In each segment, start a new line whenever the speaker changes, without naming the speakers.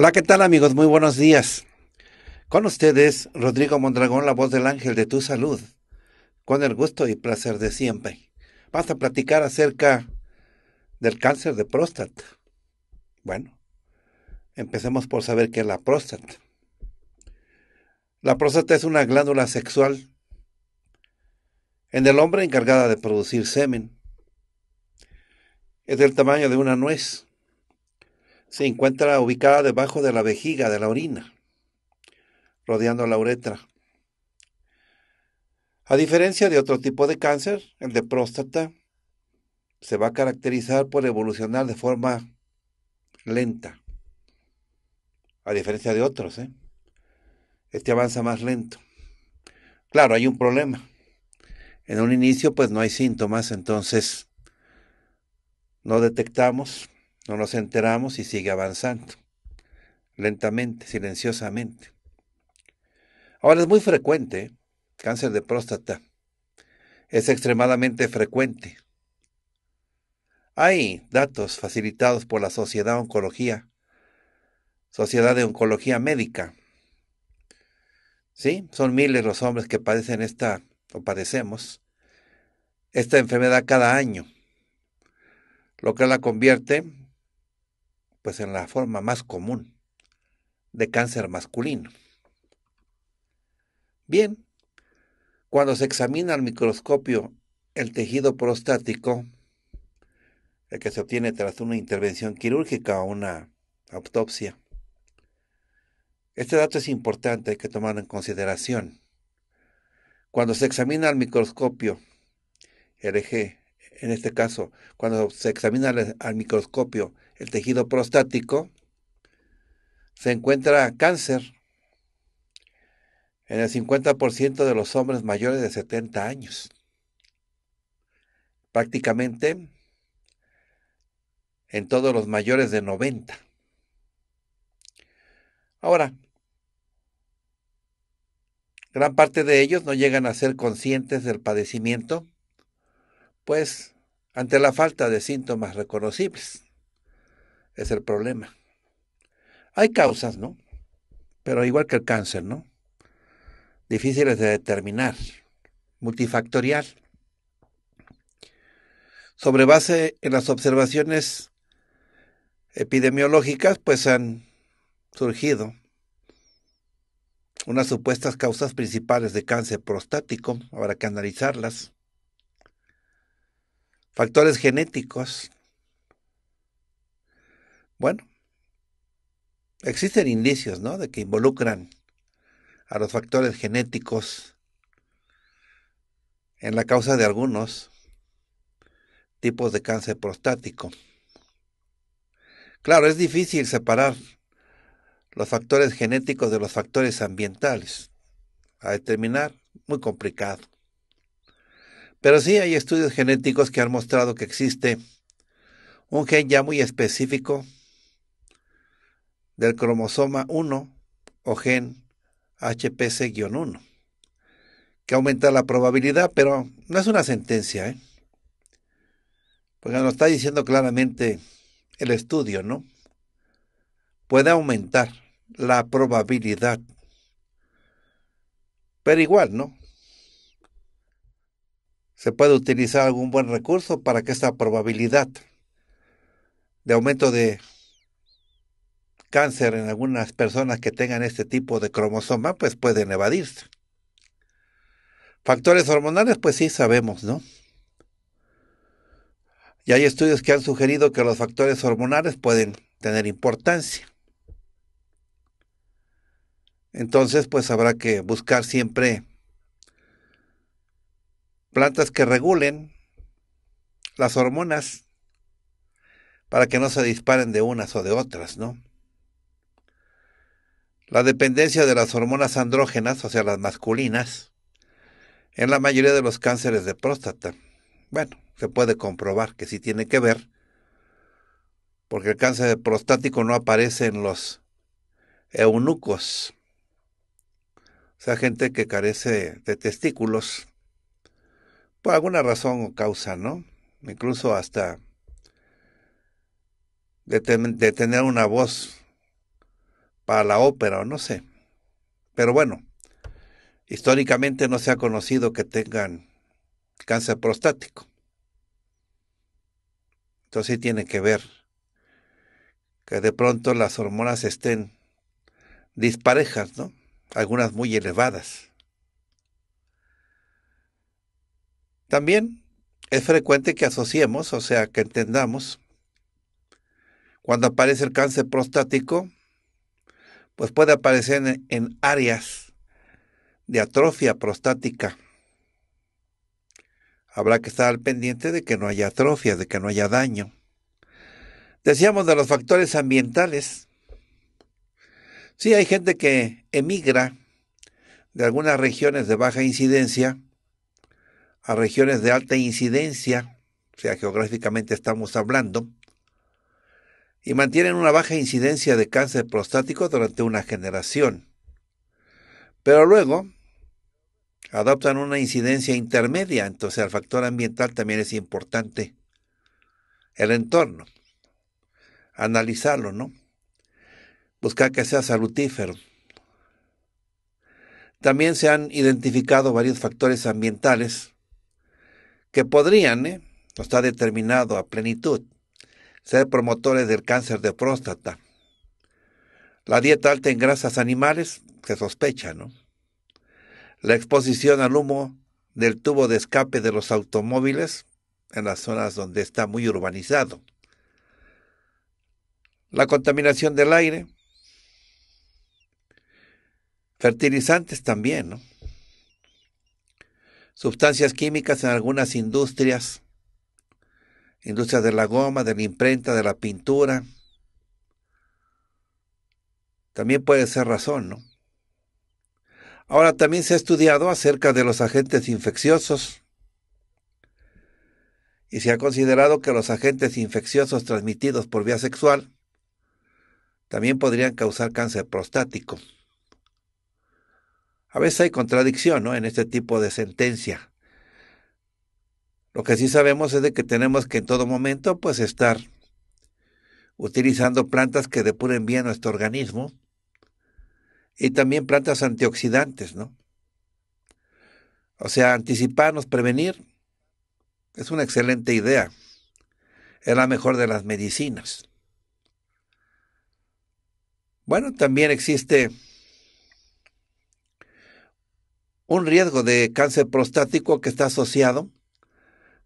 Hola, ¿qué tal amigos? Muy buenos días. Con ustedes, Rodrigo Mondragón, la voz del ángel de tu salud, con el gusto y placer de siempre. Vamos a platicar acerca del cáncer de próstata. Bueno, empecemos por saber qué es la próstata. La próstata es una glándula sexual en el hombre encargada de producir semen. Es del tamaño de una nuez se encuentra ubicada debajo de la vejiga de la orina, rodeando la uretra. A diferencia de otro tipo de cáncer, el de próstata se va a caracterizar por evolucionar de forma lenta, a diferencia de otros. ¿eh? Este avanza más lento. Claro, hay un problema. En un inicio pues no hay síntomas, entonces no detectamos no nos enteramos y sigue avanzando, lentamente, silenciosamente. Ahora es muy frecuente cáncer de próstata. Es extremadamente frecuente. Hay datos facilitados por la Sociedad de Oncología, Sociedad de Oncología Médica. ¿Sí? Son miles los hombres que padecen esta, o padecemos, esta enfermedad cada año, lo que la convierte pues, en la forma más común de cáncer masculino. Bien, cuando se examina al microscopio el tejido prostático, el que se obtiene tras una intervención quirúrgica o una autopsia, este dato es importante, que tomar en consideración. Cuando se examina al microscopio el eje, en este caso, cuando se examina al microscopio el tejido prostático, se encuentra cáncer en el 50% de los hombres mayores de 70 años. Prácticamente en todos los mayores de 90. Ahora, gran parte de ellos no llegan a ser conscientes del padecimiento, pues ante la falta de síntomas reconocibles es el problema. Hay causas, ¿no? Pero igual que el cáncer, ¿no? Difíciles de determinar, multifactorial. Sobre base en las observaciones epidemiológicas, pues han surgido unas supuestas causas principales de cáncer prostático, habrá que analizarlas. Factores genéticos, bueno, existen indicios, De que involucran a los factores genéticos en la causa de algunos tipos de cáncer prostático. Claro, es difícil separar los factores genéticos de los factores ambientales. A determinar, muy complicado. Pero sí hay estudios genéticos que han mostrado que existe un gen ya muy específico del cromosoma 1 o gen HPC-1, que aumenta la probabilidad, pero no es una sentencia, ¿eh? porque nos está diciendo claramente el estudio, ¿no? Puede aumentar la probabilidad, pero igual, ¿no? Se puede utilizar algún buen recurso para que esta probabilidad de aumento de cáncer en algunas personas que tengan este tipo de cromosoma, pues pueden evadirse. Factores hormonales, pues sí sabemos, ¿no? Y hay estudios que han sugerido que los factores hormonales pueden tener importancia. Entonces, pues habrá que buscar siempre plantas que regulen las hormonas para que no se disparen de unas o de otras, ¿no? La dependencia de las hormonas andrógenas, o sea, las masculinas, en la mayoría de los cánceres de próstata. Bueno, se puede comprobar que sí tiene que ver, porque el cáncer prostático no aparece en los eunucos, o sea, gente que carece de testículos, por alguna razón o causa, ¿no? Incluso hasta de, tener una voz para la ópera o no sé. Pero bueno, históricamente no se ha conocido que tengan cáncer prostático. Entonces tiene que ver que de pronto las hormonas estén disparejas, ¿no? Algunas muy elevadas. También es frecuente que asociemos, o sea, que entendamos, cuando aparece el cáncer prostático, pues puede aparecer en, áreas de atrofia prostática. Habrá que estar al pendiente de que no haya atrofia, de que no haya daño. Decíamos de los factores ambientales. Sí, hay gente que emigra de algunas regiones de baja incidencia a regiones de alta incidencia, o sea, geográficamente estamos hablando, y mantienen una baja incidencia de cáncer prostático durante una generación. Pero luego adoptan una incidencia intermedia, entonces el factor ambiental también es importante. El entorno, analizarlo, ¿no? Buscar que sea salutífero. También se han identificado varios factores ambientales que podrían, ¿eh? no está determinado a plenitud, ser promotores del cáncer de próstata. La dieta alta en grasas animales se sospecha, ¿no? La exposición al humo del tubo de escape de los automóviles en las zonas donde está muy urbanizado. La contaminación del aire. Fertilizantes también, ¿no? Sustancias químicas en algunas industrias industria de la goma, de la imprenta, de la pintura. También puede ser razón, ¿no? Ahora también se ha estudiado acerca de los agentes infecciosos y se ha considerado que los agentes infecciosos transmitidos por vía sexual también podrían causar cáncer prostático. A veces hay contradicción ¿no? en este tipo de sentencia. Lo que sí sabemos es de que tenemos que en todo momento pues estar utilizando plantas que depuren bien nuestro organismo y también plantas antioxidantes, ¿no? O sea, anticiparnos, prevenir, es una excelente idea. Es la mejor de las medicinas. Bueno, también existe un riesgo de cáncer prostático que está asociado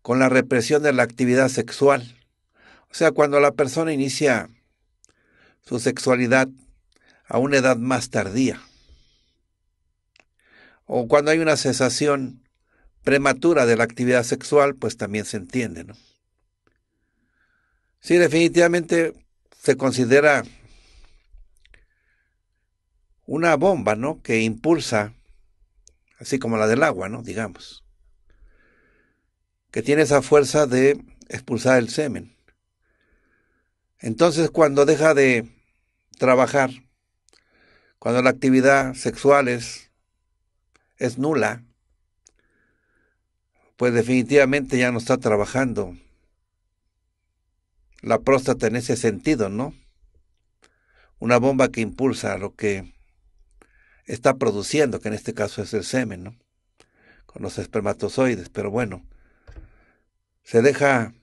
con la represión de la actividad sexual. O sea, cuando la persona inicia su sexualidad a una edad más tardía, o cuando hay una cesación prematura de la actividad sexual, pues también se entiende, ¿no? Sí, definitivamente se considera una bomba, ¿no? Que impulsa, así como la del agua, ¿no? Digamos que tiene esa fuerza de expulsar el semen. Entonces cuando deja de trabajar, cuando la actividad sexual es, nula, pues definitivamente ya no está trabajando la próstata en ese sentido, ¿no? Una bomba que impulsa lo que está produciendo, que en este caso es el semen, ¿no? Con los espermatozoides, pero bueno, se deja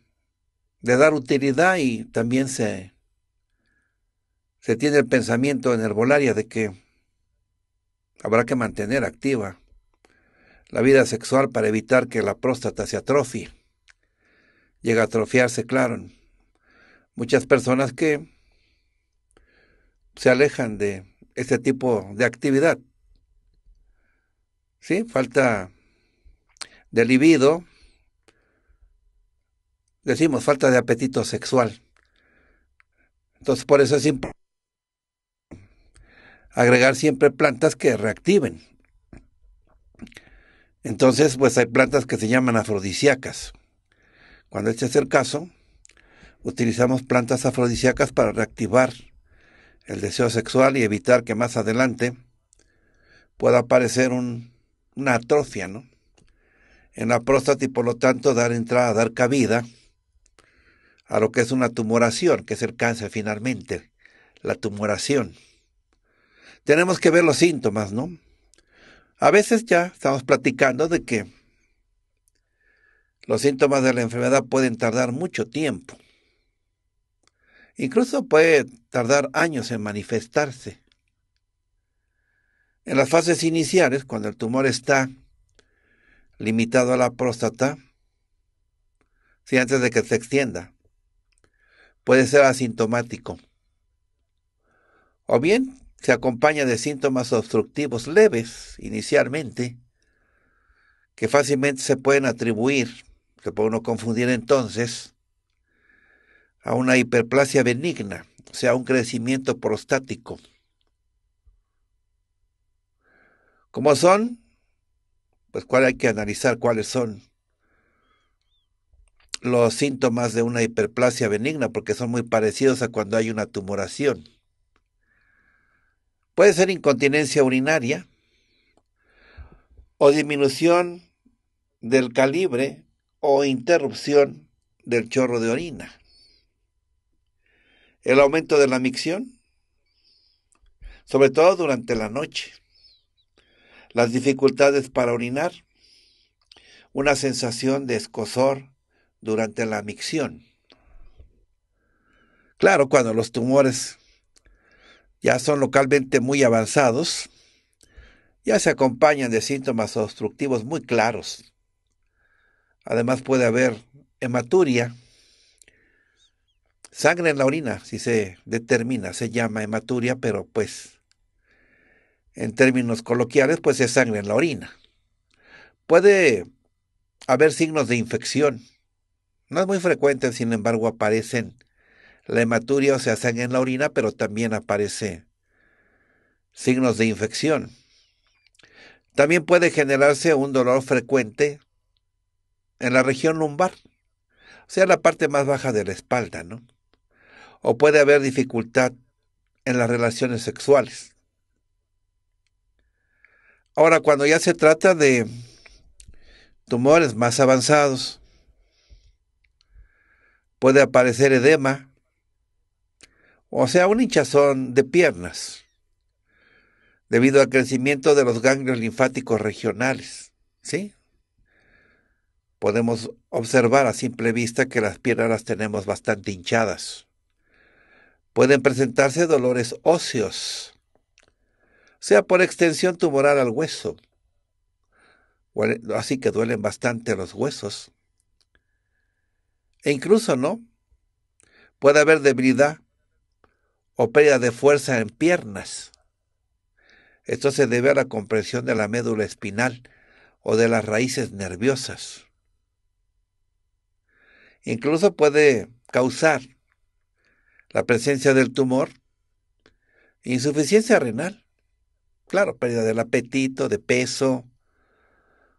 de dar utilidad y también se, se tiene el pensamiento en herbolaria de que habrá que mantener activa la vida sexual para evitar que la próstata se atrofie. Llega a atrofiarse, claro. Muchas personas que se alejan de este tipo de actividad. ¿Sí? Falta de libido, decimos falta de apetito sexual. Entonces por eso es importante agregar siempre plantas que reactiven. Entonces, pues hay plantas que se llaman afrodisíacas. Cuando este es el caso, utilizamos plantas afrodisíacas para reactivar el deseo sexual y evitar que más adelante pueda aparecer un, una atrofia ¿no? en la próstata y por lo tanto dar entrada, dar cabida a lo que es una tumoración, que es el cáncer finalmente, la tumoración. Tenemos que ver los síntomas, ¿no? A veces ya estamos platicando de que los síntomas de la enfermedad pueden tardar mucho tiempo. Incluso puede tardar años en manifestarse. En las fases iniciales, cuando el tumor está limitado a la próstata, si antes de que se extienda, puede ser asintomático. O bien se acompaña de síntomas obstructivos leves inicialmente, que fácilmente se pueden atribuir, se puede uno confundir entonces, a una hiperplasia benigna, o sea, un crecimiento prostático. ¿Cómo son? Pues cuál hay que analizar cuáles son los síntomas de una hiperplasia benigna porque son muy parecidos a cuando hay una tumoración. Puede ser incontinencia urinaria o disminución del calibre o interrupción del chorro de orina. El aumento de la micción, sobre todo durante la noche. Las dificultades para orinar, una sensación de escozor durante la micción. Claro, cuando los tumores ya son localmente muy avanzados, ya se acompañan de síntomas obstructivos muy claros. Además puede haber hematuria, sangre en la orina, si se determina, se llama hematuria, pero pues en términos coloquiales, pues es sangre en la orina. Puede haber signos de infección, no es muy frecuente, sin embargo, aparecen. La hematuria o sea, sangre en la orina, pero también aparece signos de infección. También puede generarse un dolor frecuente en la región lumbar, o sea, la parte más baja de la espalda, ¿no? O puede haber dificultad en las relaciones sexuales. Ahora, cuando ya se trata de tumores más avanzados, puede aparecer edema, o sea, un hinchazón de piernas, debido al crecimiento de los ganglios linfáticos regionales. ¿Sí? Podemos observar a simple vista que las piernas las tenemos bastante hinchadas. Pueden presentarse dolores óseos, sea por extensión tumoral al hueso, así que duelen bastante los huesos. E incluso no. Puede haber debilidad o pérdida de fuerza en piernas. Esto se debe a la compresión de la médula espinal o de las raíces nerviosas. Incluso puede causar la presencia del tumor, insuficiencia renal, claro, pérdida del apetito, de peso,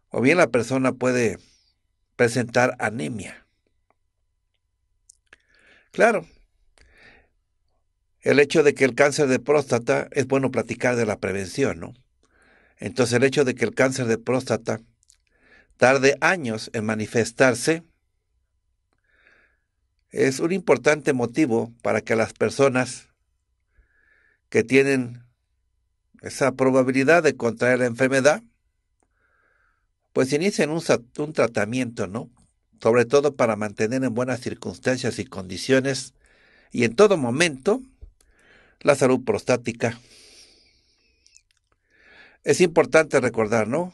o bien la persona puede presentar anemia. Claro. El hecho de que el cáncer de próstata es bueno platicar de la prevención, ¿no? Entonces el hecho de que el cáncer de próstata tarde años en manifestarse es un importante motivo para que las personas que tienen esa probabilidad de contraer la enfermedad, pues inicien un, un tratamiento, ¿no? sobre todo para mantener en buenas circunstancias y condiciones y en todo momento la salud prostática. Es importante recordar, ¿no?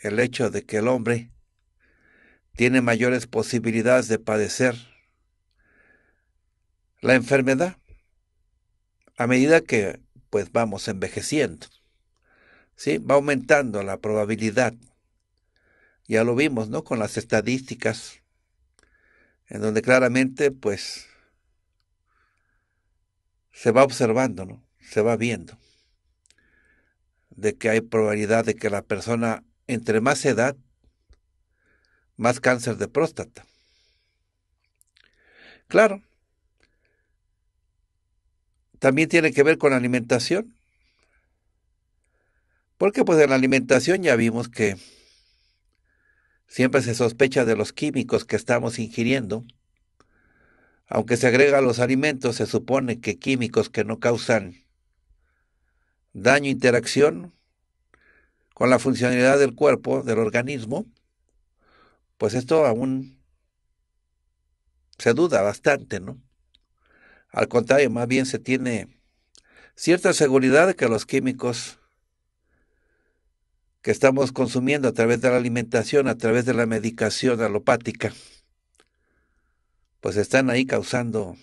El hecho de que el hombre tiene mayores posibilidades de padecer la enfermedad a medida que pues vamos envejeciendo. ¿Sí? Va aumentando la probabilidad ya lo vimos, ¿no? Con las estadísticas, en donde claramente, pues, se va observando, ¿no? Se va viendo de que hay probabilidad de que la persona, entre más edad, más cáncer de próstata. Claro, también tiene que ver con la alimentación. Porque pues en la alimentación ya vimos que Siempre se sospecha de los químicos que estamos ingiriendo. Aunque se agrega a los alimentos, se supone que químicos que no causan daño, interacción con la funcionalidad del cuerpo, del organismo, pues esto aún se duda bastante, ¿no? Al contrario, más bien se tiene cierta seguridad de que los químicos que estamos consumiendo a través de la alimentación, a través de la medicación alopática, pues están ahí causando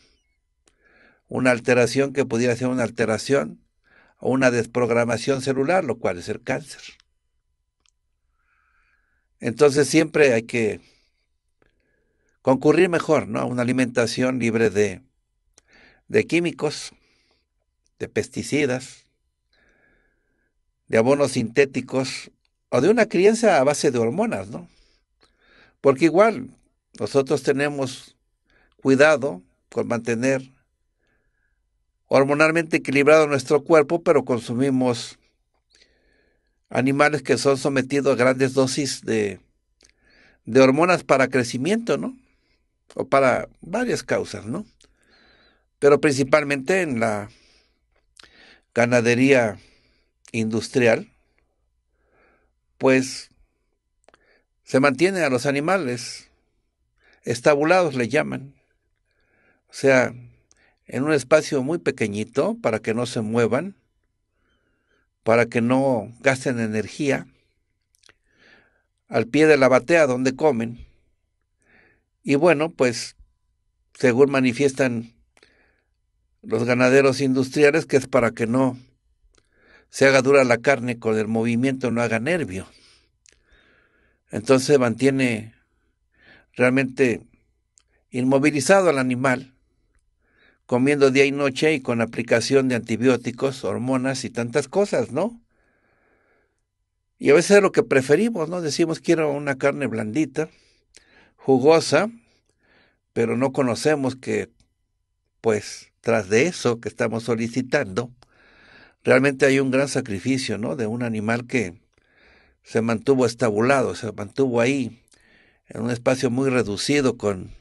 una alteración que pudiera ser una alteración o una desprogramación celular, lo cual es el cáncer. Entonces siempre hay que concurrir mejor ¿no? a una alimentación libre de, de químicos, de pesticidas, de abonos sintéticos o de una crianza a base de hormonas, ¿no? Porque igual nosotros tenemos cuidado con mantener hormonalmente equilibrado nuestro cuerpo, pero consumimos animales que son sometidos a grandes dosis de, de hormonas para crecimiento, ¿no? O para varias causas, ¿no? Pero principalmente en la ganadería industrial, pues se mantiene a los animales estabulados, le llaman. O sea, en un espacio muy pequeñito para que no se muevan, para que no gasten energía, al pie de la batea donde comen. Y bueno, pues, según manifiestan los ganaderos industriales, que es para que no se haga dura la carne con el movimiento, no haga nervio. Entonces mantiene realmente inmovilizado al animal, comiendo día y noche y con aplicación de antibióticos, hormonas y tantas cosas, ¿no? Y a veces es lo que preferimos, ¿no? Decimos quiero una carne blandita, jugosa, pero no conocemos que, pues, tras de eso que estamos solicitando, realmente hay un gran sacrificio, ¿no? De un animal que se mantuvo estabulado, se mantuvo ahí, en un espacio muy reducido, con,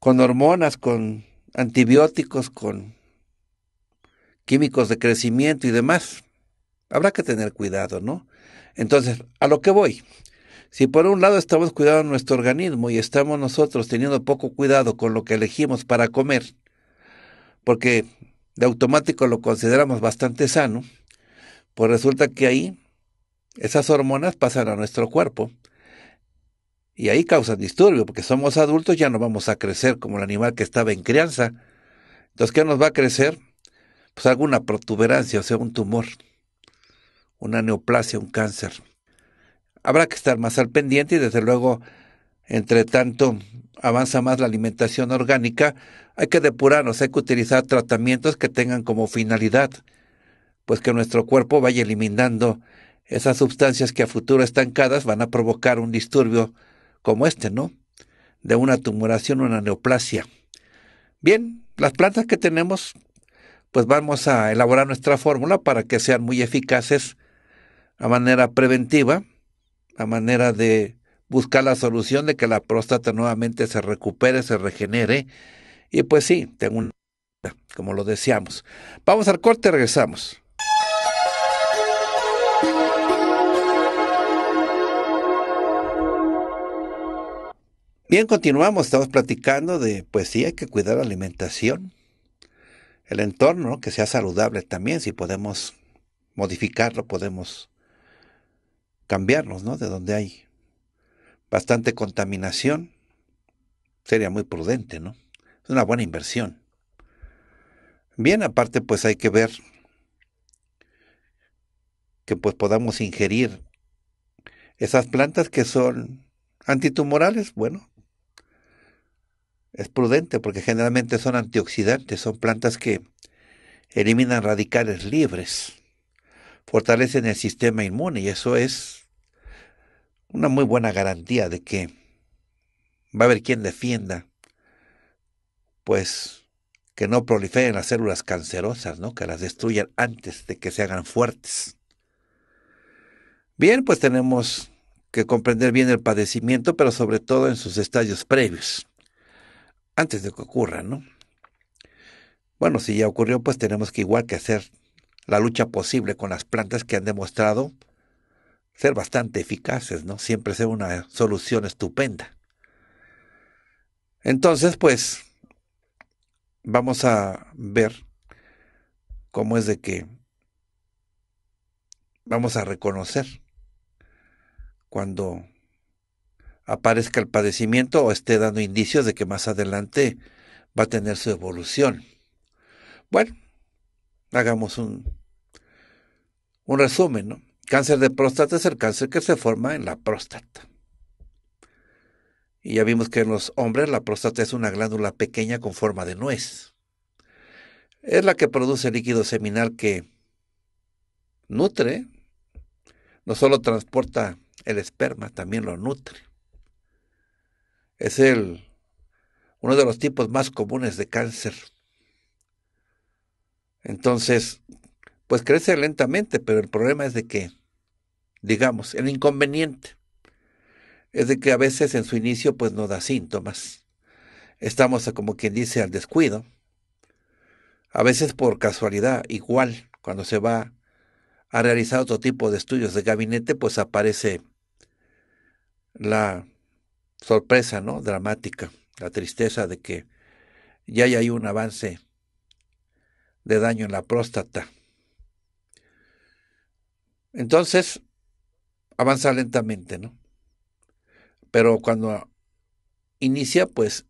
con hormonas, con antibióticos, con químicos de crecimiento y demás. Habrá que tener cuidado, ¿no? Entonces, a lo que voy. Si por un lado estamos cuidando nuestro organismo y estamos nosotros teniendo poco cuidado con lo que elegimos para comer, porque de automático lo consideramos bastante sano, pues resulta que ahí esas hormonas pasan a nuestro cuerpo y ahí causan disturbio, porque somos adultos ya no vamos a crecer como el animal que estaba en crianza. Entonces, ¿qué nos va a crecer? Pues alguna protuberancia, o sea, un tumor, una neoplasia, un cáncer. Habrá que estar más al pendiente y desde luego, entre tanto, avanza más la alimentación orgánica, hay que depurarnos, hay que utilizar tratamientos que tengan como finalidad, pues que nuestro cuerpo vaya eliminando esas sustancias que a futuro estancadas van a provocar un disturbio como este, ¿no? De una tumoración, una neoplasia. Bien, las plantas que tenemos, pues vamos a elaborar nuestra fórmula para que sean muy eficaces a manera preventiva, a manera de buscar la solución de que la próstata nuevamente se recupere, se regenere y pues sí, tengo una, como lo decíamos. Vamos al corte, regresamos. Bien, continuamos, estamos platicando de, pues sí, hay que cuidar la alimentación, el entorno, que sea saludable también, si podemos modificarlo, podemos cambiarnos, ¿no? De donde hay bastante contaminación, sería muy prudente, ¿no? Es una buena inversión. Bien, aparte pues hay que ver que pues podamos ingerir esas plantas que son antitumorales, bueno, es prudente porque generalmente son antioxidantes, son plantas que eliminan radicales libres, fortalecen el sistema inmune y eso es una muy buena garantía de que va a haber quien defienda pues que no proliferen las células cancerosas, ¿no? Que las destruyan antes de que se hagan fuertes. Bien, pues tenemos que comprender bien el padecimiento, pero sobre todo en sus estadios previos, antes de que ocurra, ¿no? Bueno, si ya ocurrió, pues tenemos que igual que hacer la lucha posible con las plantas que han demostrado ser bastante eficaces, ¿no? Siempre ser una solución estupenda. Entonces, pues, vamos a ver cómo es de que vamos a reconocer cuando aparezca el padecimiento o esté dando indicios de que más adelante va a tener su evolución. Bueno, hagamos un, un resumen, Cáncer de próstata es el cáncer que se forma en la próstata. Y ya vimos que en los hombres la próstata es una glándula pequeña con forma de nuez. Es la que produce líquido seminal que nutre, no solo transporta el esperma, también lo nutre. Es el, uno de los tipos más comunes de cáncer. Entonces, pues crece lentamente, pero el problema es de que, digamos, el inconveniente es de que a veces en su inicio pues no da síntomas. Estamos como quien dice al descuido. A veces por casualidad, igual, cuando se va a realizar otro tipo de estudios de gabinete, pues aparece la sorpresa, ¿no? Dramática, la tristeza de que ya hay un avance de daño en la próstata. Entonces, avanza lentamente, ¿no? pero cuando inicia, pues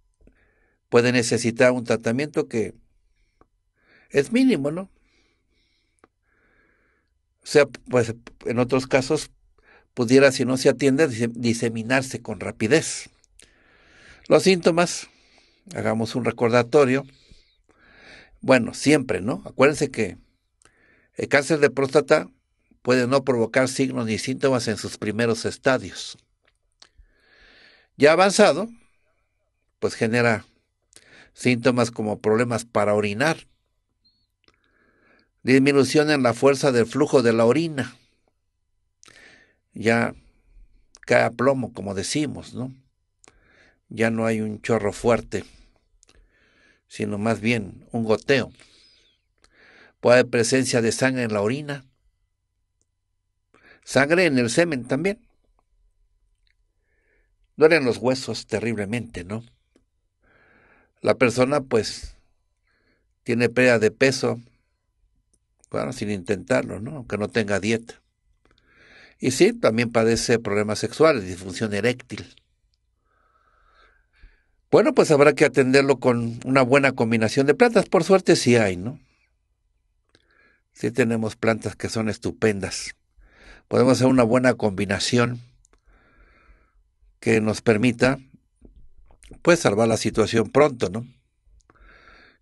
puede necesitar un tratamiento que es mínimo, ¿no? O sea, pues en otros casos pudiera, si no se atiende, diseminarse con rapidez. Los síntomas, hagamos un recordatorio. Bueno, siempre, ¿no? Acuérdense que el cáncer de próstata puede no provocar signos ni síntomas en sus primeros estadios. Ya avanzado, pues genera síntomas como problemas para orinar, disminución en la fuerza del flujo de la orina, ya cae a plomo, como decimos, ¿no? Ya no hay un chorro fuerte, sino más bien un goteo. Puede haber presencia de sangre en la orina, sangre en el semen también duelen los huesos terriblemente, ¿no? La persona pues tiene pérdida de peso, bueno, sin intentarlo, ¿no? Aunque no tenga dieta. Y sí, también padece problemas sexuales, disfunción eréctil. Bueno, pues habrá que atenderlo con una buena combinación de plantas. Por suerte sí hay, ¿no? Sí tenemos plantas que son estupendas. Podemos hacer una buena combinación que nos permita pues salvar la situación pronto, ¿no?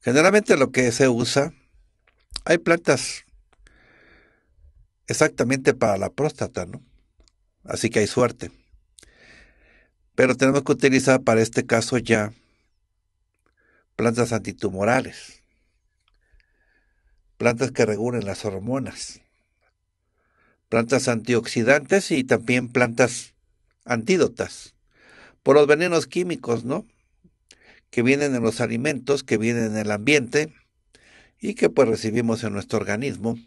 Generalmente lo que se usa, hay plantas exactamente para la próstata, ¿no? Así que hay suerte. Pero tenemos que utilizar para este caso ya plantas antitumorales, plantas que regulen las hormonas, plantas antioxidantes y también plantas antídotas por los venenos químicos, ¿no? Que vienen en los alimentos, que vienen en el ambiente y que pues recibimos en nuestro organismo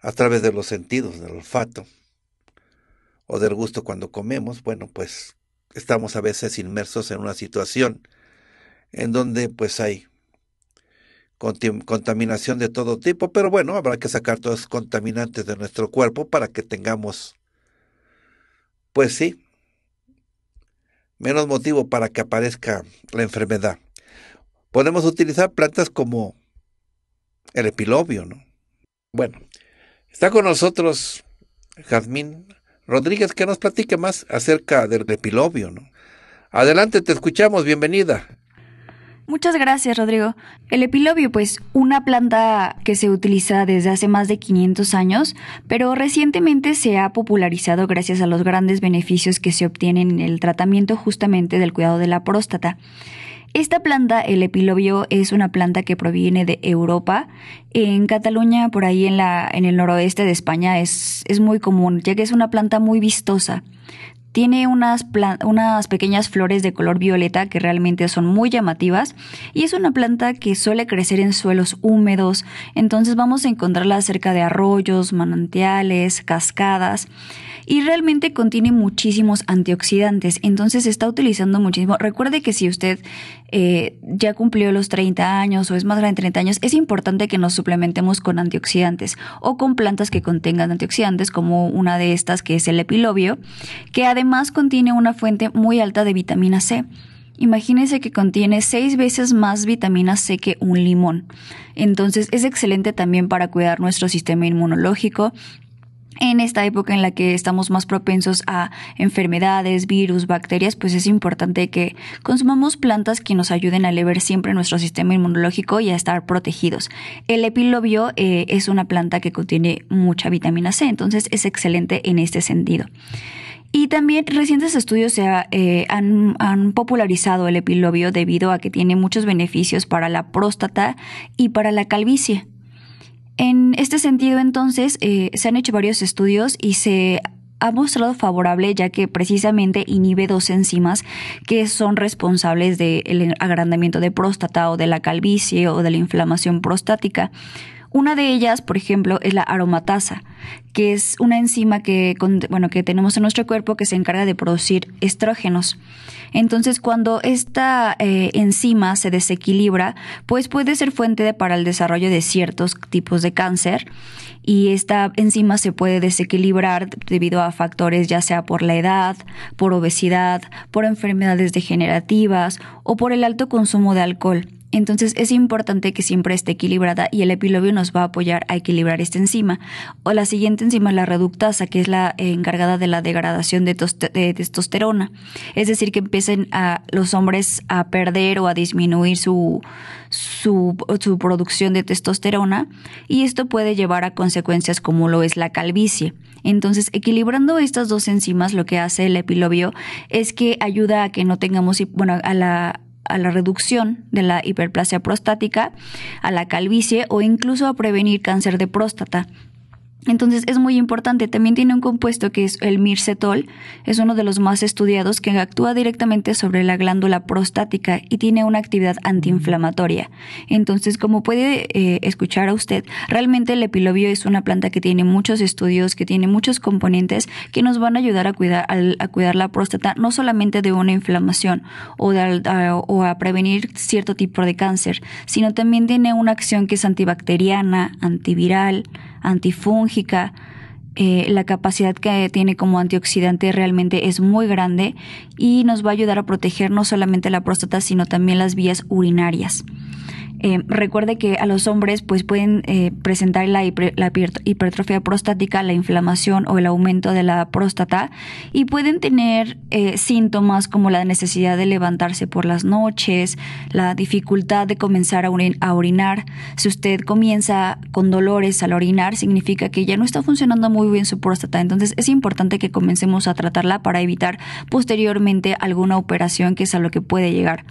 a través de los sentidos, del olfato o del gusto cuando comemos. Bueno, pues estamos a veces inmersos en una situación en donde pues hay contaminación de todo tipo, pero bueno, habrá que sacar todos los contaminantes de nuestro cuerpo para que tengamos pues sí, menos motivo para que aparezca la enfermedad. Podemos utilizar plantas como el epilobio, ¿no? Bueno, está con nosotros Jazmín Rodríguez que nos platique más acerca del epilobio, ¿no? Adelante, te escuchamos, bienvenida.
Muchas gracias, Rodrigo. El epilobio, pues, una planta que se utiliza desde hace más de 500 años, pero recientemente se ha popularizado gracias a los grandes beneficios que se obtienen en el tratamiento justamente del cuidado de la próstata. Esta planta, el epilobio, es una planta que proviene de Europa. En Cataluña, por ahí en, la, en el noroeste de España, es muy común, ya que es una planta muy vistosa. Tiene unas, unas pequeñas flores de color violeta que realmente son muy llamativas y es una planta que suele crecer en suelos húmedos, entonces vamos a encontrarla cerca de arroyos, manantiales, cascadas y realmente contiene muchísimos antioxidantes, entonces se está utilizando muchísimo. Recuerde que si usted eh, ya cumplió los 30 años o es más grande de 30 años, es importante que nos suplementemos con antioxidantes o con plantas que contengan antioxidantes, como una de estas que es el epilobio, que además contiene una fuente muy alta de vitamina C. Imagínense que contiene seis veces más vitamina C que un limón. Entonces es excelente también para cuidar nuestro sistema inmunológico, en esta época en la que estamos más propensos a enfermedades, virus, bacterias, pues es importante que consumamos plantas que nos ayuden a elevar siempre nuestro sistema inmunológico y a estar protegidos. El epilobio eh, es una planta que contiene mucha vitamina C, entonces es excelente en este sentido. Y también recientes estudios eh, han, popularizado el epilobio debido a que tiene muchos beneficios para la próstata y para la calvicie. En este sentido, entonces, eh, se han hecho varios estudios y se ha mostrado favorable ya que precisamente inhibe dos enzimas que son responsables del agrandamiento de próstata o de la calvicie o de la inflamación prostática. Una de ellas, por ejemplo, es la aromatasa, que es una enzima que, bueno, que tenemos en nuestro cuerpo que se encarga de producir estrógenos. Entonces, cuando esta eh, enzima se desequilibra, pues puede ser fuente para el desarrollo de ciertos tipos de cáncer y esta enzima se puede desequilibrar debido a factores ya sea por la edad, por obesidad, por enfermedades degenerativas o por el alto consumo de alcohol. Entonces es importante que siempre esté equilibrada y el epilobio nos va a apoyar a equilibrar esta enzima. O la siguiente enzima es la reductasa, que es la encargada de la degradación de, testosterona. Es decir, que empiecen a los hombres a perder o a disminuir su, su, su producción de testosterona y esto puede llevar a consecuencias como lo es la calvicie. Entonces, equilibrando estas dos enzimas, lo que hace el epilobio es que ayuda a que no tengamos, bueno, a la, a la reducción de la hiperplasia prostática, a la calvicie o incluso a prevenir cáncer de próstata. Entonces es muy importante. También tiene un compuesto que es el mircetol, es uno de los más estudiados que actúa directamente sobre la glándula prostática y tiene una actividad antiinflamatoria. Entonces, como puede eh, escuchar a usted, realmente el epilobio es una planta que tiene muchos estudios, que tiene muchos componentes que nos van a ayudar a cuidar, cuidar la próstata, no solamente de una inflamación o, o a prevenir cierto tipo de cáncer, sino también tiene una acción que es antibacteriana, antiviral, antifúngica, eh, la capacidad que tiene como antioxidante realmente es muy grande y nos va a ayudar a proteger no solamente la próstata, sino también las vías urinarias. Eh, recuerde que a los hombres pues pueden eh, presentar la, hipertrofia prostática, la inflamación o el aumento de la próstata y pueden tener eh, síntomas como la necesidad de levantarse por las noches, la dificultad de comenzar a orinar. Si usted comienza con dolores al orinar, significa que ya no está funcionando muy bien su próstata. Entonces es importante que comencemos a tratarla para evitar posteriormente alguna operación que es a lo que puede llegar.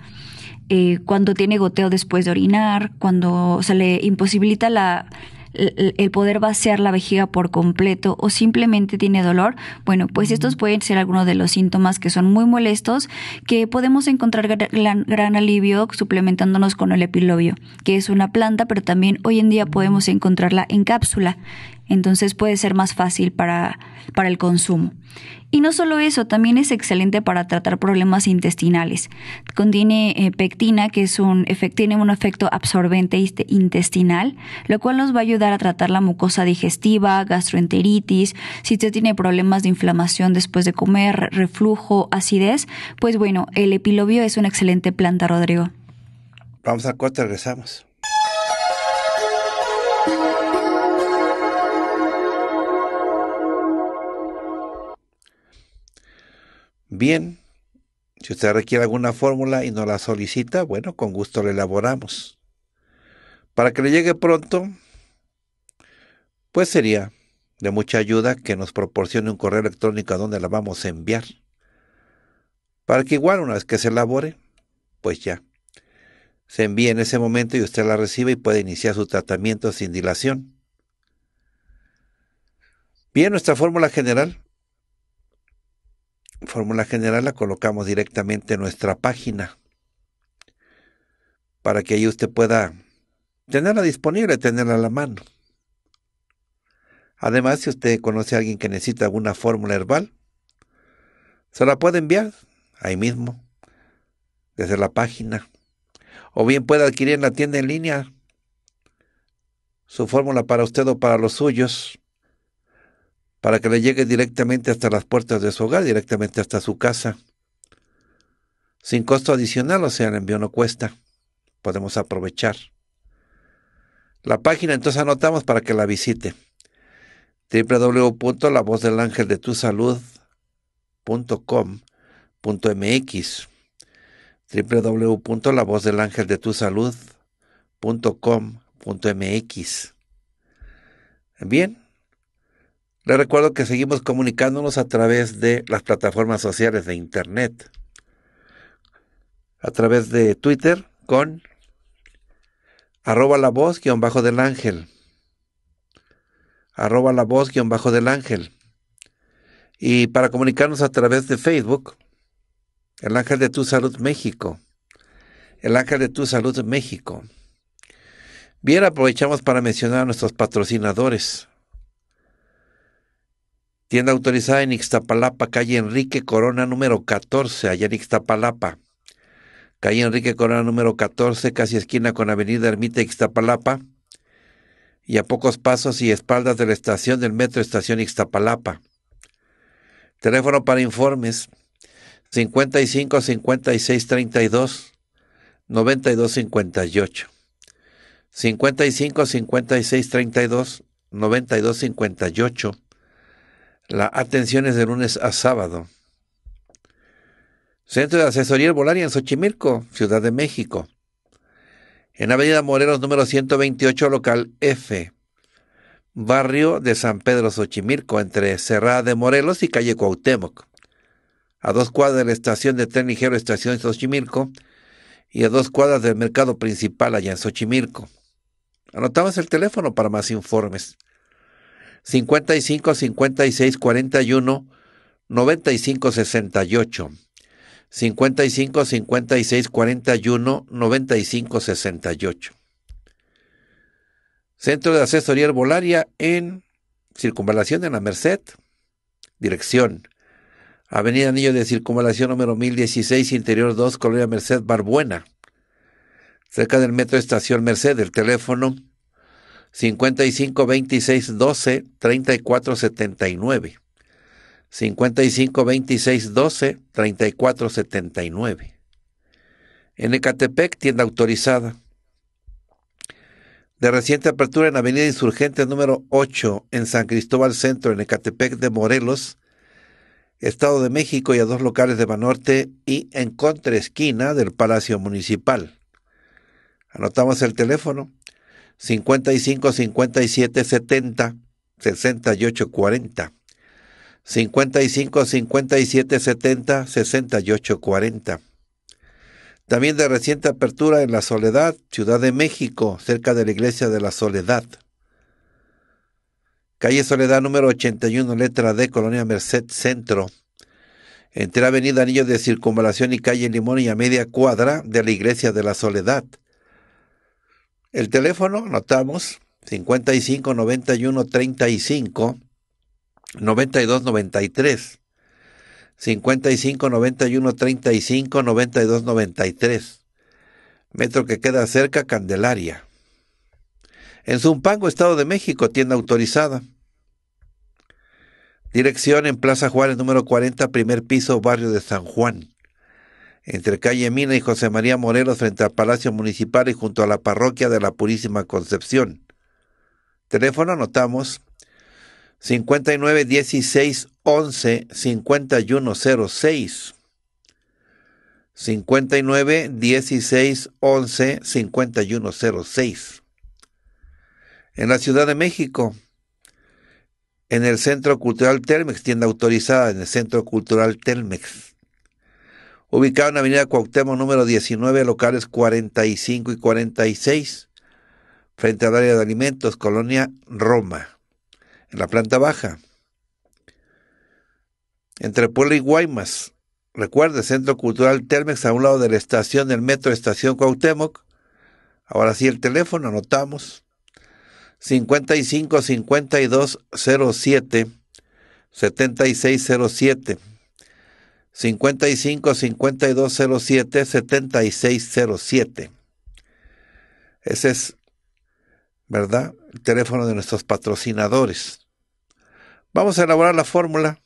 Eh, cuando tiene goteo después de orinar, cuando se le imposibilita la, el poder vaciar la vejiga por completo o simplemente tiene dolor, bueno, pues estos pueden ser algunos de los síntomas que son muy molestos que podemos encontrar gran, alivio suplementándonos con el epilobio, que es una planta, pero también hoy en día podemos encontrarla en cápsula entonces puede ser más fácil para, el consumo. Y no solo eso, también es excelente para tratar problemas intestinales. Contiene eh, pectina, que es un tiene un efecto absorbente intestinal, lo cual nos va a ayudar a tratar la mucosa digestiva, gastroenteritis. Si usted tiene problemas de inflamación después de comer, reflujo, acidez, pues bueno, el epilobio es una excelente planta, Rodrigo.
Vamos a corte, regresamos. Bien, si usted requiere alguna fórmula y no la solicita, bueno, con gusto la elaboramos. Para que le llegue pronto, pues sería de mucha ayuda que nos proporcione un correo electrónico a donde la vamos a enviar. Para que igual una vez que se elabore, pues ya, se envíe en ese momento y usted la recibe y puede iniciar su tratamiento sin dilación. Bien, nuestra fórmula general fórmula general la colocamos directamente en nuestra página para que ahí usted pueda tenerla disponible, tenerla a la mano. Además, si usted conoce a alguien que necesita alguna fórmula herbal, se la puede enviar ahí mismo, desde la página. O bien puede adquirir en la tienda en línea su fórmula para usted o para los suyos para que le llegue directamente hasta las puertas de su hogar, directamente hasta su casa, sin costo adicional, o sea, el envío no cuesta, podemos aprovechar. La página entonces anotamos para que la visite www.lavozdelangeldetusalud.com.mx www.lavozdelangeldetusalud.com.mx Bien, les recuerdo que seguimos comunicándonos a través de las plataformas sociales de Internet, a través de Twitter con arroba la voz guión bajo del ángel, arroba la voz guión bajo del ángel. Y para comunicarnos a través de Facebook, el ángel de tu salud México, el ángel de tu salud México. Bien, aprovechamos para mencionar a nuestros patrocinadores. Tienda autorizada en Ixtapalapa, calle Enrique Corona número 14, allá en Ixtapalapa. Calle Enrique Corona número 14, casi esquina con Avenida Ermita Ixtapalapa. Y a pocos pasos y espaldas de la estación del metro Estación Ixtapalapa. Teléfono para informes 55 56 32 92 58. 55 56 32 92 58 la atención es de lunes a sábado. Centro de Asesoría Volaria en Xochimilco, Ciudad de México. En Avenida Morelos número 128, local F. Barrio de San Pedro Xochimilco, entre Cerrada de Morelos y calle Cuauhtémoc. A dos cuadras de la estación de tren ligero Estación Xochimilco y a dos cuadras del mercado principal allá en Xochimilco. Anotamos el teléfono para más informes. 55 56 41 95 68. 55 56 41 95 68. Centro de Asesoría Herbolaria en Circunvalación de la Merced. Dirección. Avenida Anillo de Circunvalación número 1016, Interior 2, Colonia Merced, Barbuena. Cerca del metro Estación Merced, el teléfono 55 26 12 3479 12 En Ecatepec, tienda autorizada. De reciente apertura en Avenida Insurgente número 8 en San Cristóbal Centro, en Ecatepec de Morelos, Estado de México y a dos locales de Banorte y en Esquina del Palacio Municipal. Anotamos el teléfono 55 57 70 68 40. 55 57 70 68 40. También de reciente apertura en La Soledad, Ciudad de México, cerca de la Iglesia de la Soledad. Calle Soledad número 81, letra D, Colonia Merced Centro. Entre Avenida Anillo de Circunvalación y Calle Limón y a media cuadra de la Iglesia de la Soledad. El teléfono, notamos, 55 91 35 92 93. 55 91 35 92 93. Metro que queda cerca Candelaria. En Zumpango, Estado de México, tienda autorizada. Dirección en Plaza Juárez número 40, primer piso, barrio de San Juan entre calle Mina y José María Morelos frente al Palacio Municipal y junto a la parroquia de la Purísima Concepción. Teléfono anotamos 59 16 11 5106. 59 16 11 5106. En la Ciudad de México, en el Centro Cultural Telmex, tienda autorizada en el Centro Cultural Telmex ubicado en la avenida Cuauhtémoc número 19, locales 45 y 46, frente al área de alimentos, Colonia Roma, en la planta baja. Entre Puebla y Guaymas, recuerde, Centro Cultural Telmex a un lado de la estación del metro Estación Cuauhtémoc. Ahora sí el teléfono, anotamos. 55 5207 7607 55 5207 7607. Ese es, ¿verdad? El teléfono de nuestros patrocinadores. Vamos a elaborar la fórmula.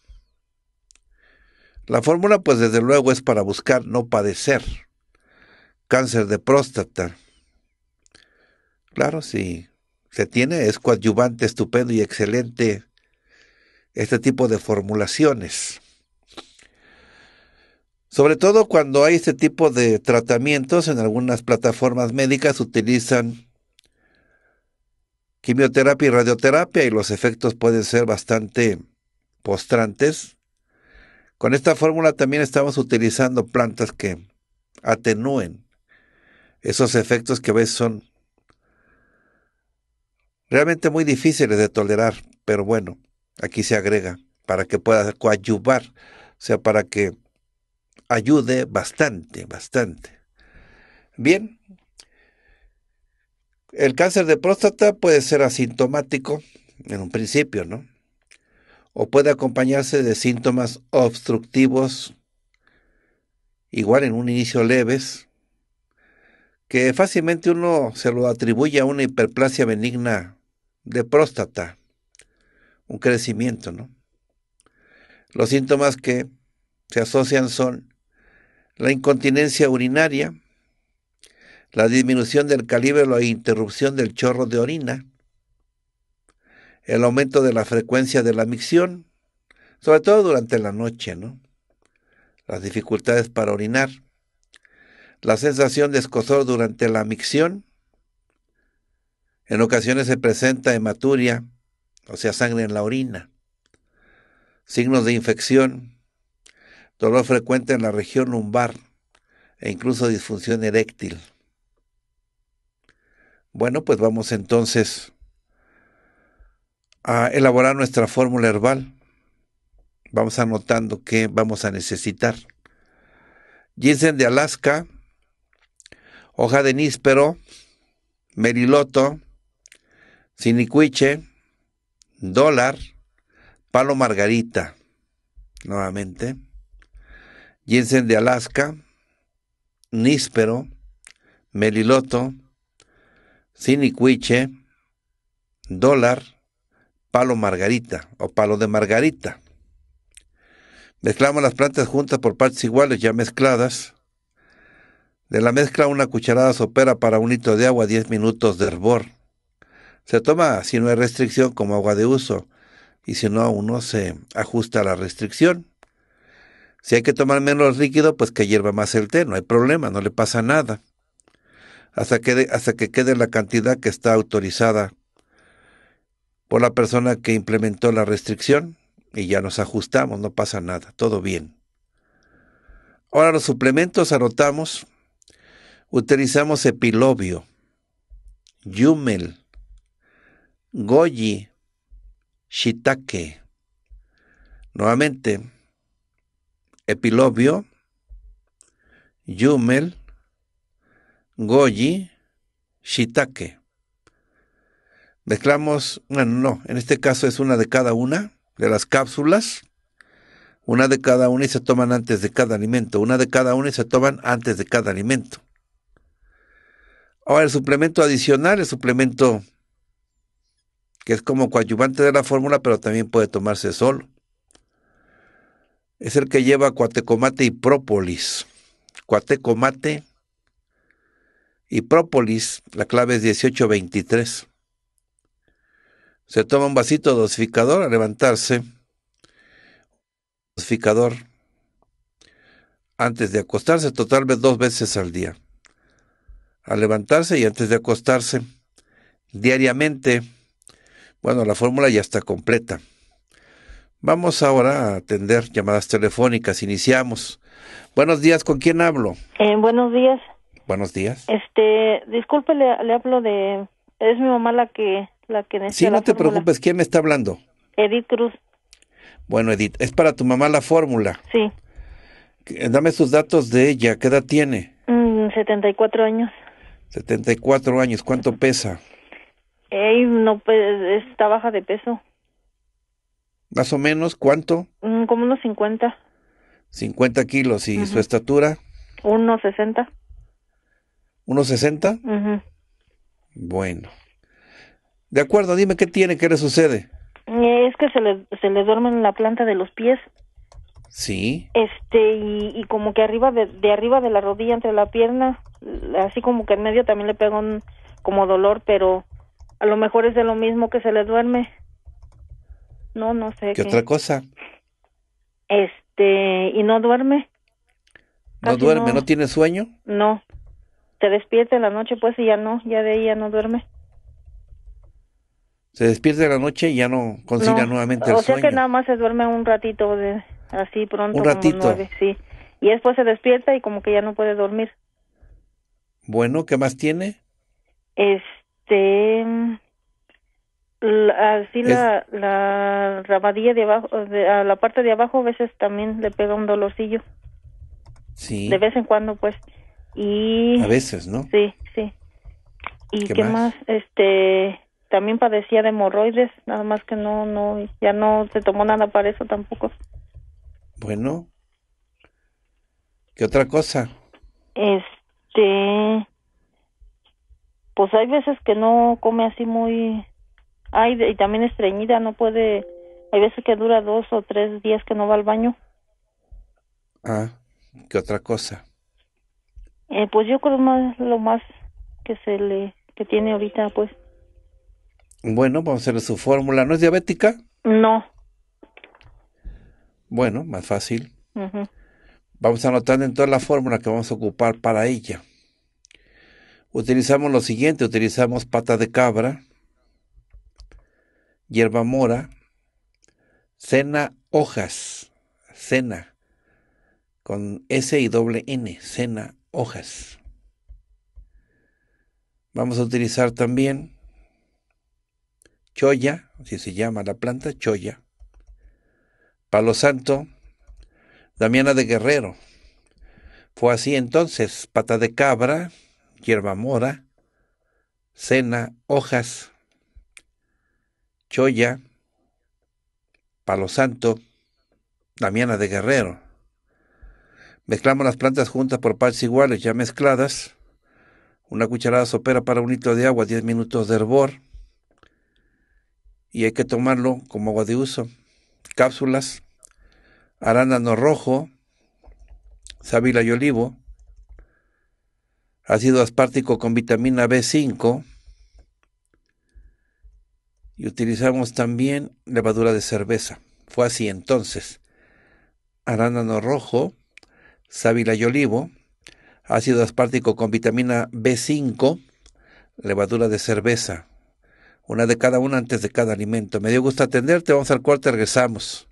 La fórmula, pues desde luego, es para buscar no padecer cáncer de próstata. Claro, si se tiene, es coadyuvante, estupendo y excelente este tipo de formulaciones. Sobre todo cuando hay este tipo de tratamientos, en algunas plataformas médicas utilizan quimioterapia y radioterapia y los efectos pueden ser bastante postrantes. Con esta fórmula también estamos utilizando plantas que atenúen esos efectos que a veces son realmente muy difíciles de tolerar, pero bueno, aquí se agrega para que pueda coadyuvar, o sea, para que ayude bastante, bastante. Bien, el cáncer de próstata puede ser asintomático en un principio, ¿no? O puede acompañarse de síntomas obstructivos, igual en un inicio leves, que fácilmente uno se lo atribuye a una hiperplasia benigna de próstata, un crecimiento, ¿no? Los síntomas que se asocian son la incontinencia urinaria, la disminución del calibre o la interrupción del chorro de orina, el aumento de la frecuencia de la micción, sobre todo durante la noche, ¿no? Las dificultades para orinar, la sensación de escozor durante la micción, en ocasiones se presenta hematuria, o sea, sangre en la orina, signos de infección, dolor frecuente en la región lumbar e incluso disfunción eréctil. Bueno, pues vamos entonces a elaborar nuestra fórmula herbal. Vamos anotando qué vamos a necesitar. Ginseng de Alaska, hoja de níspero, meriloto, sinicuiche, dólar, palo margarita. Nuevamente Jensen de Alaska, Níspero, Meliloto, Cinicuiche, Dólar, Palo Margarita o Palo de Margarita. Mezclamos las plantas juntas por partes iguales ya mezcladas. De la mezcla una cucharada sopera para un litro de agua, 10 minutos de hervor. Se toma, si no hay restricción, como agua de uso, y si no, uno se ajusta a la restricción. Si hay que tomar menos líquido, pues que hierva más el té, no hay problema, no le pasa nada. Hasta que, hasta que quede la cantidad que está autorizada por la persona que implementó la restricción y ya nos ajustamos, no pasa nada, todo bien. Ahora los suplementos anotamos, utilizamos epilobio, yumel, goji, shiitake. Nuevamente, Epilobio, Yumel, Goji, Shitake. Mezclamos, bueno, no, en este caso es una de cada una de las cápsulas, una de cada una y se toman antes de cada alimento, una de cada una y se toman antes de cada alimento. Ahora el suplemento adicional, el suplemento que es como coadyuvante de la fórmula, pero también puede tomarse solo es el que lleva cuatecomate y própolis. Cuatecomate y própolis, la clave es 1823. Se toma un vasito dosificador a levantarse. Dosificador antes de acostarse, total vez dos veces al día. Al levantarse y antes de acostarse, diariamente. Bueno, la fórmula ya está completa. Vamos ahora a atender llamadas telefónicas. Iniciamos. Buenos días, ¿con quién hablo?
Eh, buenos días. Buenos días. Este, disculpe, le, hablo de... Es mi mamá la que... La sí, no te preocupes,
¿quién me está hablando? Edith Cruz. Bueno, Edith, es para tu mamá la fórmula. Sí. Eh, dame sus datos de ella, ¿qué edad tiene?
74 mm, años.
74 años, ¿cuánto pesa?
no, pues, está baja de peso
más o menos, ¿cuánto?
Mm, como unos 50.
50 kilos, ¿y su estatura?
Unos sesenta
¿Unos sesenta Bueno. De acuerdo, dime qué tiene, qué le sucede.
Eh, es que se le, se le duerme en la planta de los pies.
Sí.
Este, y, y como que arriba de, de, arriba de la rodilla, entre la pierna, así como que en medio también le pega un como dolor, pero a lo mejor es de lo mismo que se le duerme. No, no sé. ¿Qué, otra cosa? Este, ¿y no duerme? ¿No duerme? No...
tiene sueño?
No. Se despierta en la noche, pues, y ya no, ya de ahí ya no duerme.
Se despierta en la noche y ya no consigue nuevamente el O sea que nada
más se duerme un ratito, de, así pronto. Un ratito. sí. Y después se despierta y como que ya no puede dormir.
Bueno, ¿qué más tiene?
Este, así la, la rabadilla de abajo, de, a la parte de abajo a veces también le pega un dolorcillo.
Sí. De vez
en cuando, pues. Y... A veces, ¿no? Sí, sí. ¿Y qué, más? Este, también padecía de hemorroides, nada más que no, no, ya no se tomó nada para eso tampoco.
Bueno. ¿Qué otra cosa?
Este, pues hay veces que no come así muy Ay, y también estreñida, no puede. Hay veces que dura dos o tres días que no va al baño.
Ah, ¿qué otra cosa?
Eh, pues yo creo más lo más que se le que tiene ahorita, pues.
Bueno, vamos a hacerle su fórmula. ¿No es diabética? No. Bueno, más fácil. Vamos a en toda la fórmula que vamos a ocupar para ella. Utilizamos lo siguiente, utilizamos pata de cabra, hierba mora, cena hojas, cena, con S y doble N, cena hojas. Vamos a utilizar también choya, si se llama la planta, choya, palo santo, damiana de guerrero. Fue así entonces, pata de cabra, hierba mora, cena, hojas, Choya, Palo Santo, Damiana de Guerrero. Mezclamos las plantas juntas por partes iguales, ya mezcladas. Una cucharada sopera para un litro de agua, 10 minutos de hervor. Y hay que tomarlo como agua de uso. Cápsulas, arándano rojo, sábila y olivo, ácido aspartico con vitamina B5, y utilizamos también levadura de cerveza. Fue así entonces. Arándano rojo, sábila y olivo, ácido aspartico con vitamina B5, levadura de cerveza. Una de cada una antes de cada alimento. Me dio gusto atenderte. Vamos al y regresamos.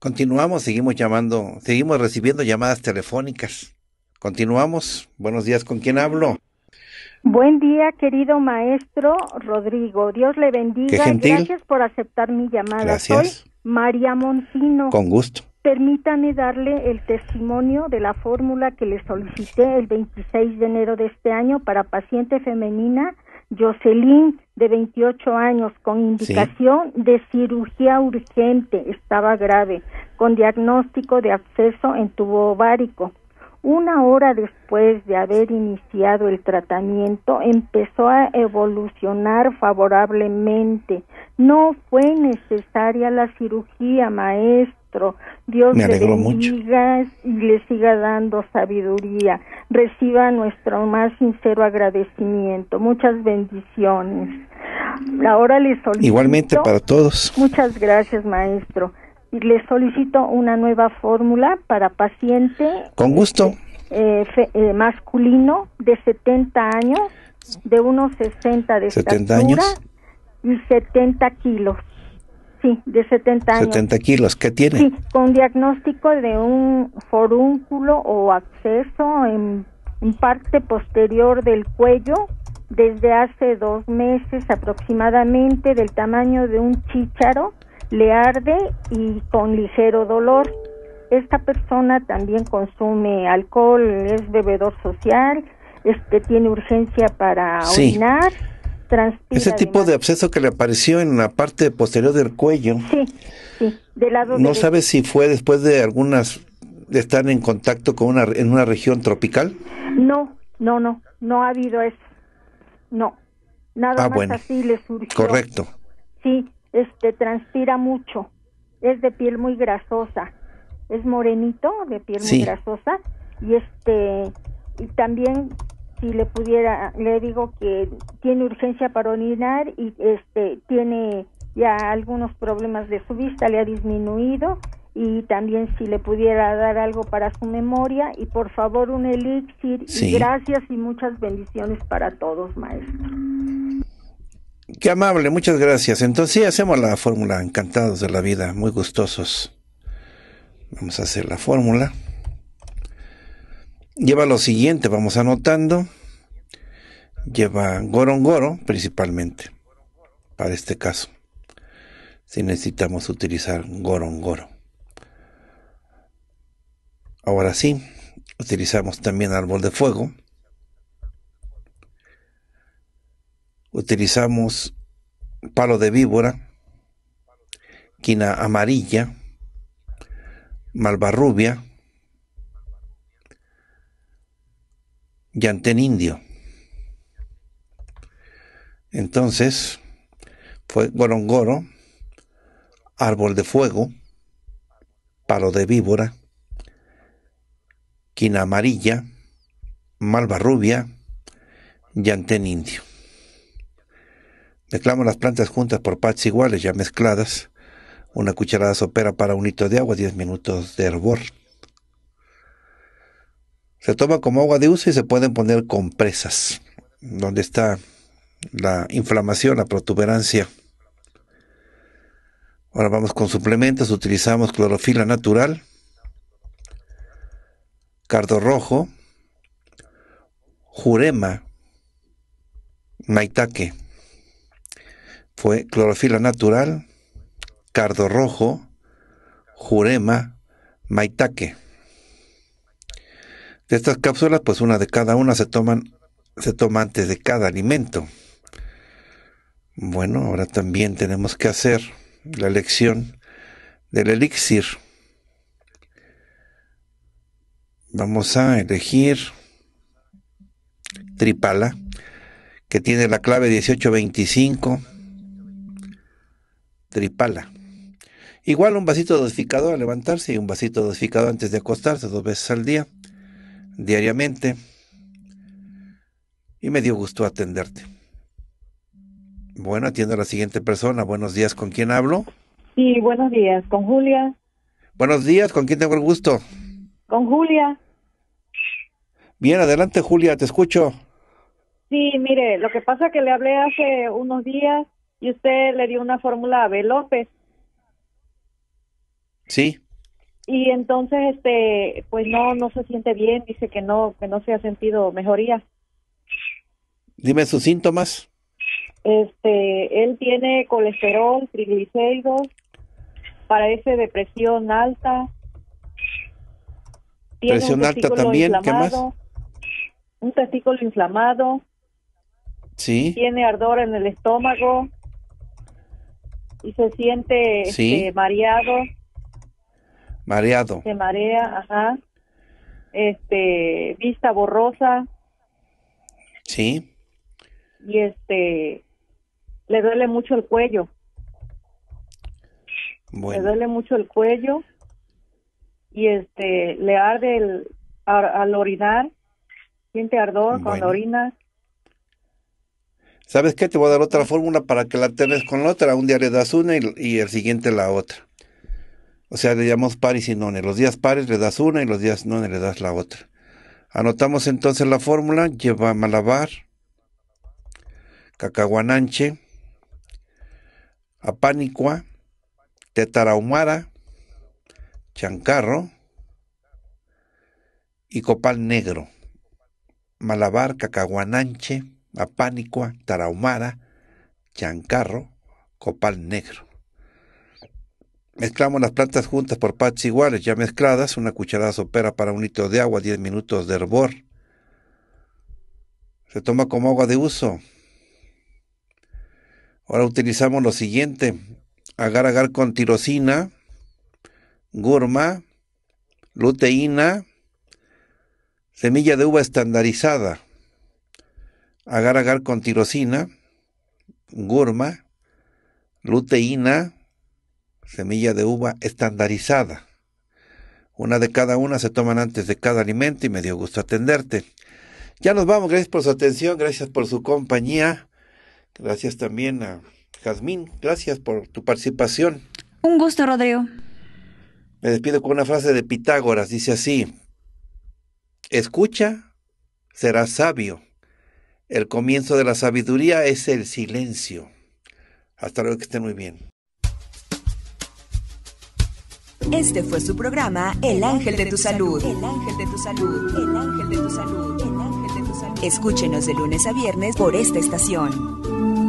Continuamos, seguimos llamando, seguimos recibiendo llamadas telefónicas. Continuamos. Buenos días, ¿con quién hablo?
Buen día, querido maestro Rodrigo. Dios le bendiga. Gracias por aceptar mi llamada. Gracias. Soy María Montino. Con gusto. Permítame darle el testimonio de la fórmula que le solicité el 26 de enero de este año para paciente femenina Jocelyn, de 28 años, con indicación de cirugía urgente, estaba grave, con diagnóstico de absceso en tubo ovárico. Una hora después de haber iniciado el tratamiento, empezó a evolucionar favorablemente. No fue necesaria la cirugía, maestro. Dios le bendiga y le siga dando sabiduría. Reciba nuestro más sincero agradecimiento. Muchas bendiciones. Ahora les solicito. Igualmente
para todos.
Muchas gracias, maestro le solicito una nueva fórmula para paciente. Con eh, gusto. Eh, eh, masculino de 70 años, de unos 60 de 70 estatura años. y 70 kilos. Sí, de 70 años. 70
kilos, ¿qué tiene? Sí,
con diagnóstico de un forúnculo o acceso en, en parte posterior del cuello desde hace dos meses aproximadamente del tamaño de un chícharo le arde y con ligero dolor. Esta persona también consume alcohol, es bebedor social, este tiene urgencia para orinar. Transpira Ese tipo
de, absceso que le apareció en la parte posterior del cuello. Sí,
sí, lado No sabe
si fue después de algunas de estar en contacto con una en una región tropical.
No, no, no, no ha habido eso. No. Nada ah, más así le surgió. Correcto. Sí, este transpira mucho, es de piel muy grasosa, es morenito, de piel muy grasosa y este y también si le pudiera le digo que tiene urgencia para orinar y este tiene ya algunos problemas de su vista le ha disminuido y también si le pudiera dar algo para su memoria y por favor un elixir y gracias y muchas bendiciones para todos maestro
Qué amable, muchas gracias. Entonces sí, hacemos la fórmula, encantados de la vida, muy gustosos. Vamos a hacer la fórmula. Lleva lo siguiente, vamos anotando. Lleva gorongoro principalmente, para este caso. Si necesitamos utilizar gorongoro. Ahora sí, utilizamos también árbol de fuego. utilizamos palo de víbora, quina amarilla, malvarrubia, yantén indio. Entonces, fue gorongoro, árbol de fuego, palo de víbora, quina amarilla, malvarrubia, yantén indio. Mezclamos las plantas juntas por partes iguales, ya mezcladas. Una cucharada sopera para un litro de agua, 10 minutos de hervor. Se toma como agua de uso y se pueden poner compresas, donde está la inflamación, la protuberancia. Ahora vamos con suplementos. Utilizamos clorofila natural, cardo rojo, jurema, maitaque fue clorofila natural, cardo rojo, jurema, maitaque. De estas cápsulas, pues una de cada una se toman se toma antes de cada alimento. Bueno, ahora también tenemos que hacer la elección del elixir. Vamos a elegir Tripala, que tiene la clave 1825 Tripala. Igual un vasito dosificador a levantarse y un vasito dosificado antes de acostarse dos veces al día, diariamente. Y me dio gusto atenderte. Bueno, atiendo a la siguiente persona. Buenos días, ¿con quién hablo?
Sí, buenos días, con Julia.
Buenos días, ¿con quién tengo el gusto?
Con Julia.
Bien, adelante Julia, te escucho.
Sí, mire, lo que pasa es que le hablé hace unos días y usted le dio una fórmula a B. López. Sí. Y entonces, este, pues no, no se siente bien, dice que no, que no se ha sentido mejoría.
Dime sus síntomas.
Este, él tiene colesterol, triglicéridos, parece depresión alta.
Tiene Presión alta también, ¿qué más?
Un testículo inflamado. Sí. Tiene ardor en el estómago, y se siente este, mareado. Mareado. Se marea, ajá. Este, vista borrosa. Sí. Y este, le duele mucho el cuello. Le duele mucho el cuello y este, le arde el, al, orinar. Siente ardor con cuando orina.
¿Sabes qué? Te voy a dar otra fórmula para que la tengas con la otra. Un día le das una y, el siguiente la otra. O sea, le llamamos pares y nones. Los días pares le das una y los días nones le das la otra. Anotamos entonces la fórmula. Lleva malabar, cacahuananche, apánicua, tetarahumara, chancarro y copal negro. Malabar, cacahuananche, apánicua, tarahumara, chancarro, copal negro. Mezclamos las plantas juntas por partes iguales, ya mezcladas, una cucharada sopera para un litro de agua, 10 minutos de hervor. Se toma como agua de uso. Ahora utilizamos lo siguiente, agar agar con tirosina, gurma, luteína, semilla de uva estandarizada agar agar con tirosina, gurma, luteína, semilla de uva estandarizada. Una de cada una se toman antes de cada alimento y me dio gusto atenderte. Ya nos vamos, gracias por su atención, gracias por su compañía, gracias también a Jazmín, gracias por tu participación.
Un gusto, Rodrigo.
Me despido con una frase de Pitágoras, dice así, escucha, serás sabio el comienzo de la sabiduría es el silencio. Hasta luego, que estén muy bien.
Este fue su programa El Ángel de tu Salud. El Ángel de tu Salud. El Ángel de Salud. Escúchenos de lunes a viernes por esta estación.